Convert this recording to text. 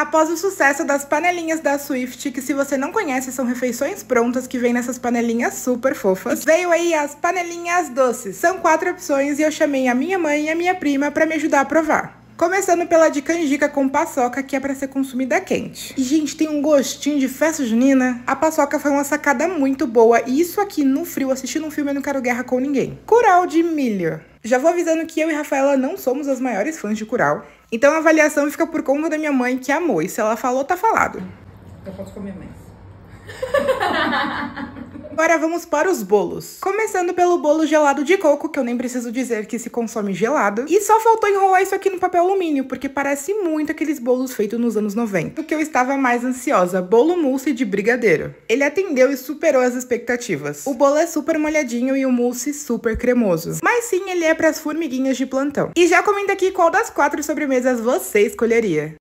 Após o sucesso das panelinhas da Swift, que se você não conhece, são refeições prontas que vêm nessas panelinhas super fofas, veio aí as panelinhas doces. São quatro opções e eu chamei a minha mãe e a minha prima para me ajudar a provar. Começando pela de canjica com paçoca, que é para ser consumida quente. E, gente, tem um gostinho de festa junina. A paçoca foi uma sacada muito boa, e isso aqui no frio, assistindo um filme Eu Não Quero Guerra com Ninguém. Curau de milho. Já vou avisando que eu e Rafaela não somos as maiores fãs de Curau, então a avaliação fica por conta da minha mãe que amou, e se ela falou, tá falado. Eu posso comer mais. Agora vamos para os bolos. Começando pelo bolo gelado de coco, que eu nem preciso dizer que se consome gelado. E só faltou enrolar isso aqui no papel alumínio, porque parece muito aqueles bolos feitos nos anos 90. O que eu estava mais ansiosa, bolo mousse de brigadeiro. Ele atendeu e superou as expectativas. O bolo é super molhadinho e o mousse super cremoso. Mas sim, ele é para as formiguinhas de plantão. E já comenta aqui qual das quatro sobremesas você escolheria.